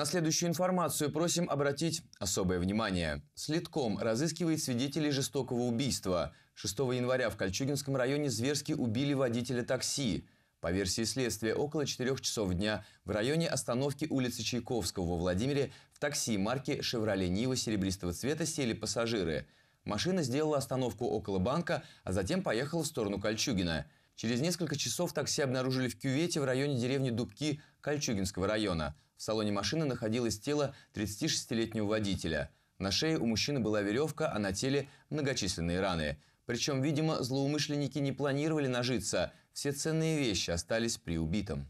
На следующую информацию просим обратить особое внимание. Следком разыскивает свидетелей жестокого убийства. 6 января в Кольчугинском районе зверски убили водителя такси. По версии следствия, около 4 часов дня в районе остановки улицы Чайковского во Владимире в такси марки «Шевроле Нива» серебристого цвета сели пассажиры. Машина сделала остановку около банка, а затем поехала в сторону Кольчугина – Через несколько часов такси обнаружили в кювете в районе деревни Дубки Кольчугинского района. В салоне машины находилось тело 36-летнего водителя. На шее у мужчины была веревка, а на теле многочисленные раны. Причем, видимо, злоумышленники не планировали нажиться. Все ценные вещи остались при убитом.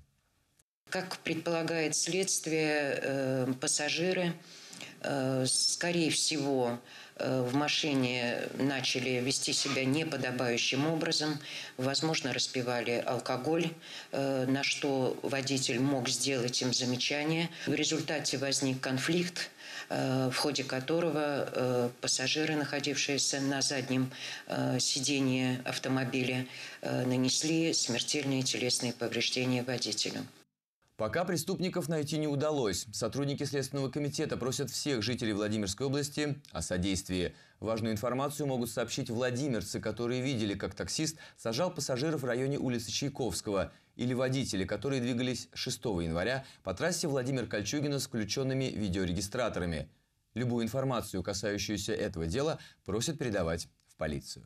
Как предполагает следствие, э, пассажиры Э, скорее всего, э, в машине начали вести себя неподобающим образом, возможно, распивали алкоголь, э, на что водитель мог сделать им замечание. В результате возник конфликт, в ходе которого пассажиры, находившиеся на заднем сидении автомобиля, нанесли смертельные телесные повреждения водителю. Пока преступников найти не удалось. Сотрудники Следственного комитета просят всех жителей Владимирской области о содействии. Важную информацию могут сообщить владимирцы, которые видели, как таксист сажал пассажиров в районе улицы Чайковского, или водители, которые двигались 6 января по трассе Владимир Кольчугина с включенными видеорегистраторами. Любую информацию, касающуюся этого дела, просят передавать в полицию.